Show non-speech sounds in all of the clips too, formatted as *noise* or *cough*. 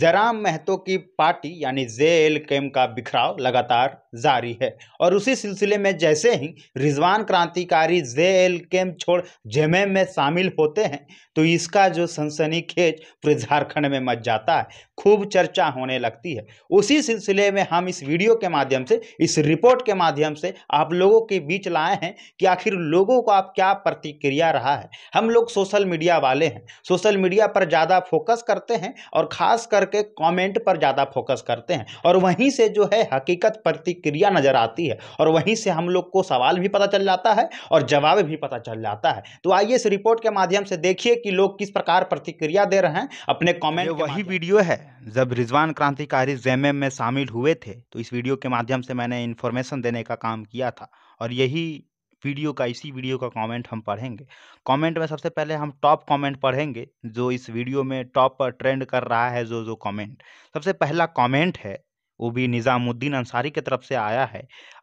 जराम महतो की पार्टी यानी J L केम का बिखराव लगातार जारी है और उसी सिलसिले में जैसे ही रिजवान क्रांतिकारी जे एल केम छोड़ जेमे में शामिल होते हैं तो इसका जो सनसनी खेज पूरे झारखंड में मच जाता है खूब चर्चा होने लगती है उसी सिलसिले में हम इस वीडियो के माध्यम से इस रिपोर्ट के माध्यम से आप लोगों के बीच लाए हैं कि आखिर लोगों को आप क्या प्रतिक्रिया रहा है हम लोग सोशल मीडिया वाले हैं सोशल मीडिया पर ज़्यादा फोकस करते हैं और कर करके कमेंट पर ज़्यादा फोकस करते हैं और वहीं से जो है हकीकत प्रतिक्रिया नज़र आती है और वहीं से हम लोग को सवाल भी पता चल जाता है और जवाब भी पता चल जाता है तो आइए इस रिपोर्ट के माध्यम से देखिए कि लोग किस प्रकार प्रतिक्रिया दे रहे हैं अपने कॉमेंट वही वीडियो है जब रिजवान क्रांतिकारी जेम में शामिल हुए थे तो इस वीडियो के माध्यम से मैंने इन्फॉर्मेशन देने का काम किया था और यही वीडियो का इसी वीडियो का कमेंट हम पढ़ेंगे कमेंट में सबसे पहले हम टॉप कमेंट पढ़ेंगे जो इस वीडियो में टॉप पर ट्रेंड कर रहा है जो जो कमेंट सबसे पहला कमेंट है वो भी निज़ामुद्दीन अंसारी की तरफ से आया है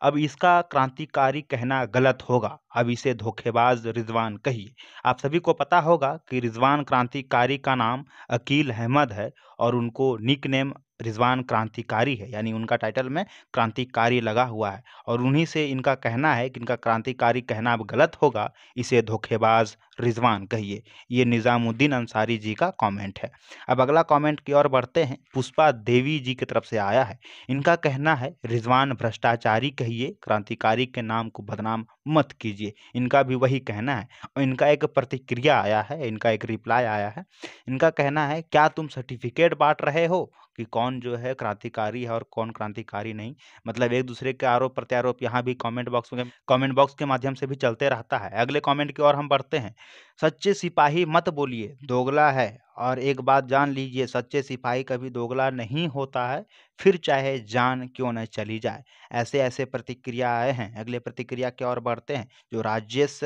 अब इसका क्रांतिकारी कहना गलत होगा अब इसे धोखेबाज रिजवान कहिए आप सभी को पता होगा कि रिजवान क्रांतिकारी का नाम अकील अहमद है और उनको निक नेम रिजवान क्रांतिकारी है यानी उनका टाइटल में क्रांतिकारी लगा हुआ है और उन्हीं से इनका कहना है कि इनका क्रांतिकारी कहना अब गलत होगा इसे धोखेबाज रिजवान कहिए ये निज़ामुद्दीन अंसारी जी का कमेंट है अब अगला कमेंट की ओर बढ़ते हैं पुष्पा देवी जी की तरफ से आया है इनका कहना है रिजवान भ्रष्टाचारी कहिए क्रांतिकारी के नाम को बदनाम मत कीजिए इनका भी वही कहना है और इनका एक प्रतिक्रिया आया है इनका एक रिप्लाई आया है इनका कहना है क्या तुम सर्टिफिकेट बांट रहे हो कि कौन जो है क्रांतिकारी है और कौन क्रांतिकारी नहीं मतलब एक दूसरे के आरोप प्रत्यारोप यहाँ भी कमेंट बॉक्स में कमेंट बॉक्स के माध्यम से भी चलते रहता है अगले कमेंट की ओर हम बढ़ते हैं सच्चे सिपाही मत बोलिए दोगला है और एक बात जान लीजिए सच्चे सिपाही कभी दोगला नहीं होता है फिर चाहे जान क्यों न चली जाए ऐसे ऐसे प्रतिक्रिया आए हैं अगले प्रतिक्रिया की ओर बढ़ते हैं जो राजेश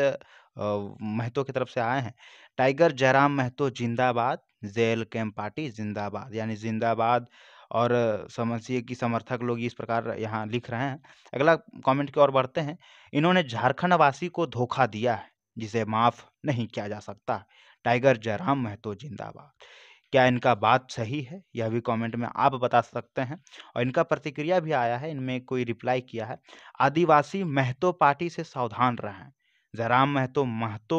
महतो की तरफ से आए हैं टाइगर जयराम महतो जिंदाबाद जे एल कैम पार्टी जिंदाबाद यानी जिंदाबाद और समझिए कि समर्थक लोग इस प्रकार यहाँ लिख रहे हैं अगला कमेंट की ओर बढ़ते हैं इन्होंने झारखंड वासी को धोखा दिया है जिसे माफ़ नहीं किया जा सकता टाइगर जयराम महतो जिंदाबाद क्या इनका बात सही है यह भी कमेंट में आप बता सकते हैं और इनका प्रतिक्रिया भी आया है इनमें कोई रिप्लाई किया है आदिवासी महतो पार्टी से सावधान रहें जयराम महतो महतो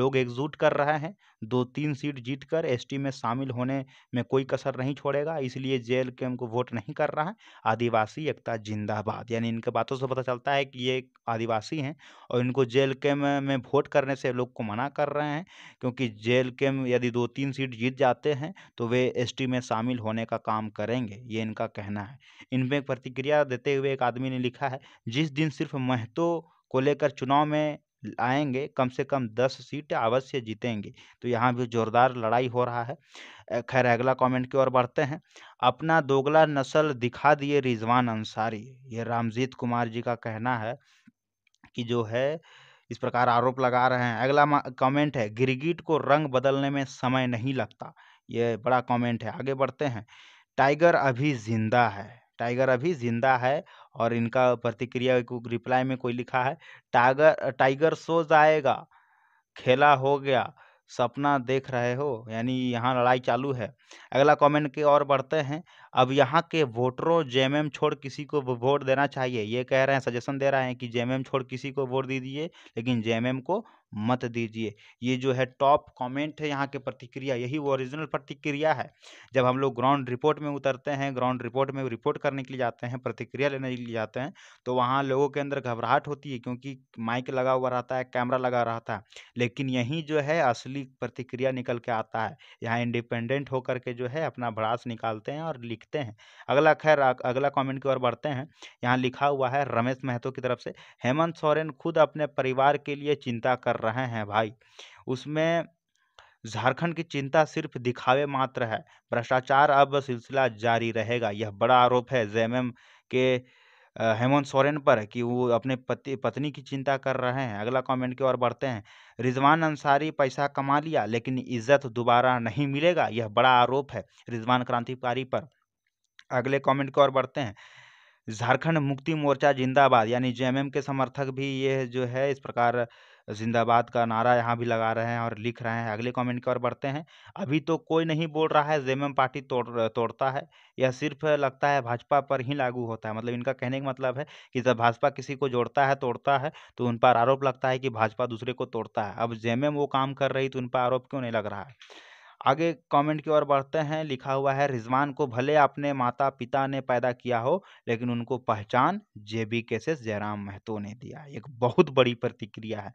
लोग एकजुट कर रहा है दो तीन सीट जीतकर एसटी में शामिल होने में कोई कसर नहीं छोड़ेगा इसलिए जे एल को वोट नहीं कर रहा है आदिवासी एकता जिंदाबाद यानी इनके बातों से पता चलता है कि ये आदिवासी हैं और इनको जे के में वोट करने से लोग को मना कर रहे हैं क्योंकि जे के यदि दो तीन सीट जीत जाते हैं तो वे एस में शामिल होने का काम करेंगे ये इनका कहना है इनमें प्रतिक्रिया देते हुए एक आदमी ने लिखा है जिस दिन सिर्फ महतो को लेकर चुनाव में आएंगे कम से कम दस सीट अवश्य जीतेंगे तो यहाँ भी जोरदार लड़ाई हो रहा है खैर अगला कमेंट की ओर बढ़ते हैं अपना दोगला नस्ल दिखा दिए रिजवान अंसारी ये रामजीत कुमार जी का कहना है कि जो है इस प्रकार आरोप लगा रहे हैं अगला कमेंट है गिरगिट को रंग बदलने में समय नहीं लगता ये बड़ा कमेंट है आगे बढ़ते हैं टाइगर अभी जिंदा है टाइगर अभी जिंदा है और इनका प्रतिक्रिया को रिप्लाई में कोई लिखा है टाइगर टाइगर सो जाएगा खेला हो गया सपना देख रहे हो यानी यहाँ लड़ाई चालू है अगला कमेंट के और बढ़ते हैं अब यहाँ के वोटरों जेएमएम छोड़ किसी को वोट देना चाहिए ये कह रहे हैं सजेशन दे रहे हैं कि जेएमएम छोड़ किसी को वोट दीजिए लेकिन जेएमएम को मत दीजिए ये जो है टॉप कमेंट है यहाँ के प्रतिक्रिया यही वो ओरिजिनल प्रतिक्रिया है जब हम लोग ग्राउंड रिपोर्ट में उतरते हैं ग्राउंड रिपोर्ट में रिपोर्ट करने के लिए जाते हैं प्रतिक्रिया लेने के लिए जाते हैं तो वहाँ लोगों के अंदर घबराहट होती है क्योंकि माइक लगा हुआ रहता है कैमरा लगा रहता है लेकिन यहीं जो है असली प्रतिक्रिया निकल के आता है यहाँ इंडिपेंडेंट होकर के जो है अपना भड़ास निकालते हैं और लिखते हैं अगला खैर अगला कॉमेंट की ओर बढ़ते हैं यहाँ लिखा हुआ है रमेश महतो की तरफ से हेमंत सोरेन खुद अपने परिवार के लिए चिंता कर रहे हैं भाई उसमें झारखंड की चिंता सिर्फ दिखावे मात्र है भ्रष्टाचार अब सिलसिला जारी रहेगा यह बड़ा आरोप है जे के हेमंत सोरेन पर कि वो अपने पति पत्नी की चिंता कर रहे हैं अगला कमेंट की ओर बढ़ते हैं रिजवान अंसारी पैसा कमा लिया लेकिन इज्जत दोबारा नहीं मिलेगा यह बड़ा आरोप है रिजवान क्रांतिकारी पर अगले कमेंट की ओर बढ़ते हैं झारखंड मुक्ति मोर्चा जिंदाबाद यानी जेएमएम के समर्थक भी ये जो है इस प्रकार जिंदाबाद का नारा यहाँ भी लगा रहे हैं और लिख रहे हैं अगले कमेंट की ओर बढ़ते हैं अभी तो कोई नहीं बोल रहा है जेएमएम पार्टी तोड़ तोड़ता है यह सिर्फ लगता है भाजपा पर ही लागू होता है मतलब इनका कहने का मतलब है कि जब भाजपा किसी को जोड़ता है तोड़ता है तो उन पर आरोप लगता है कि भाजपा दूसरे को तोड़ता है अब जेएमएम वो काम कर रही तो उन पर आरोप क्यों नहीं लग रहा है आगे कमेंट की ओर बढ़ते हैं लिखा हुआ है रिजवान को भले अपने माता पिता ने पैदा किया हो लेकिन उनको पहचान जे बी के से जयराम महतो ने दिया एक बहुत बड़ी प्रतिक्रिया है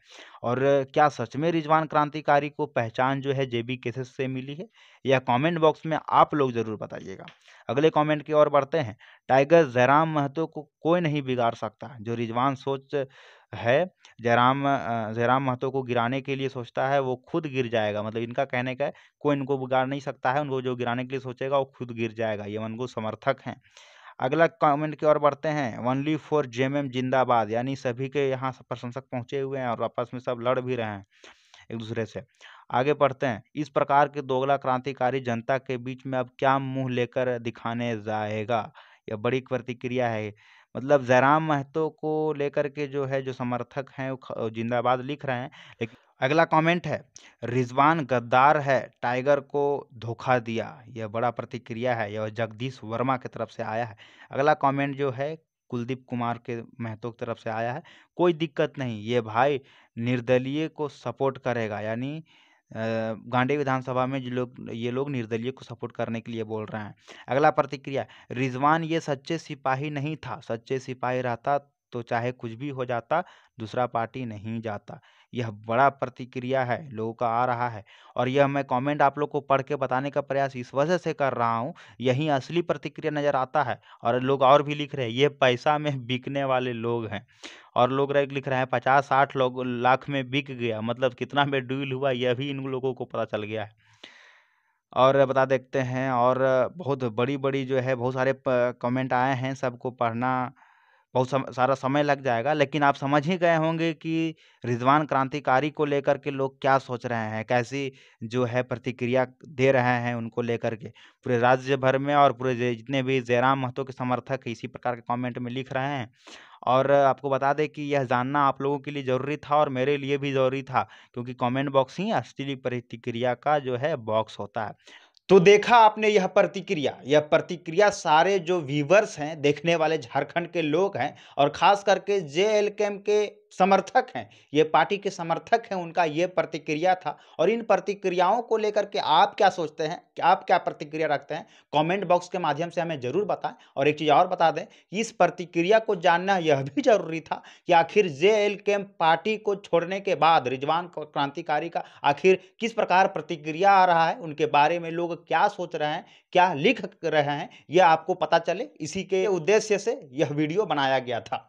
और क्या सच में रिजवान क्रांतिकारी को पहचान जो है जे बी केसेस से मिली है यह कमेंट बॉक्स में आप लोग ज़रूर बताइएगा अगले कमेंट की ओर बढ़ते हैं टाइगर जयराम महतो को कोई नहीं बिगाड़ सकता जो रिजवान सोच है जयराम जयराम महतो को गिराने के लिए सोचता है वो खुद गिर जाएगा मतलब इनका कहने का कोई इनको बिगाड़ नहीं सकता है उनको जो गिराने के लिए सोचेगा वो खुद गिर जाएगा ये उनको समर्थक हैं अगला कमेंट की ओर बढ़ते हैं वनली फॉर जे एम जिंदाबाद यानी सभी के यहाँ प्रशंसक पहुँचे हुए हैं और आपस में सब लड़ भी रहे हैं एक दूसरे से आगे पढ़ते हैं इस प्रकार के दोगला क्रांतिकारी जनता के बीच में अब क्या मुंह लेकर दिखाने जाएगा यह बड़ी प्रतिक्रिया है मतलब जयराम महतो को लेकर के जो है जो समर्थक हैं वो जिंदाबाद लिख रहे हैं लेकिन अगला कमेंट है रिजवान गद्दार है टाइगर को धोखा दिया यह बड़ा प्रतिक्रिया है यह जगदीश वर्मा की तरफ से आया है अगला कमेंट जो है कुलदीप कुमार के महतो की तरफ से आया है कोई दिक्कत नहीं ये भाई निर्दलीय को सपोर्ट करेगा यानी गांडी विधानसभा में जो लोग ये लोग निर्दलीय को सपोर्ट करने के लिए बोल रहे हैं अगला प्रतिक्रिया रिजवान ये सच्चे सिपाही नहीं था सच्चे सिपाही रहता तो चाहे कुछ भी हो जाता दूसरा पार्टी नहीं जाता यह बड़ा प्रतिक्रिया है लोगों का आ रहा है और यह मैं कमेंट आप लोग को पढ़ के बताने का प्रयास इस वजह से कर रहा हूँ यही असली प्रतिक्रिया नज़र आता है और लोग और भी लिख रहे हैं ये पैसा में बिकने वाले लोग हैं और लोग लिख रहे हैं पचास साठ लोग लाख में बिक गया मतलब कितना में डील हुआ यह भी इन लोगों को पता चल गया है और बता देखते हैं और बहुत बड़ी बड़ी जो है बहुत सारे कमेंट आए हैं सबको पढ़ना बहुत सम, सारा समय लग जाएगा लेकिन आप समझ ही गए होंगे कि रिजवान क्रांतिकारी को लेकर के लोग क्या सोच रहे हैं कैसी जो है प्रतिक्रिया दे रहे हैं उनको लेकर के पूरे राज्य भर में और पूरे जितने भी जयराम महतो के समर्थक इसी प्रकार के कमेंट में लिख रहे हैं और आपको बता दें कि यह जानना आप लोगों के लिए ज़रूरी था और मेरे लिए भी ज़रूरी था क्योंकि कमेंट बॉक्स ही अस्थिर प्रतिक्रिया का जो है बॉक्स होता है तो देखा आपने यह प्रतिक्रिया यह प्रतिक्रिया सारे जो व्यूवर्स हैं देखने वाले झारखंड के लोग हैं और ख़ास करके जे एल के एम के समर्थक हैं ये पार्टी के समर्थक हैं उनका ये प्रतिक्रिया था और इन प्रतिक्रियाओं को लेकर के आप क्या सोचते हैं कि आप क्या प्रतिक्रिया रखते हैं कमेंट बॉक्स के माध्यम से हमें ज़रूर बताएं और एक चीज़ और बता दें इस प्रतिक्रिया को जानना यह भी *laughs* जरूरी था कि आखिर जे एल केम पार्टी को छोड़ने के बाद रिजवान क्रांतिकारी का आखिर किस प्रकार प्रतिक्रिया आ रहा है उनके बारे में लोग क्या सोच रहे हैं क्या लिख रहे हैं यह आपको पता चले इसी के उद्देश्य से यह वीडियो बनाया गया था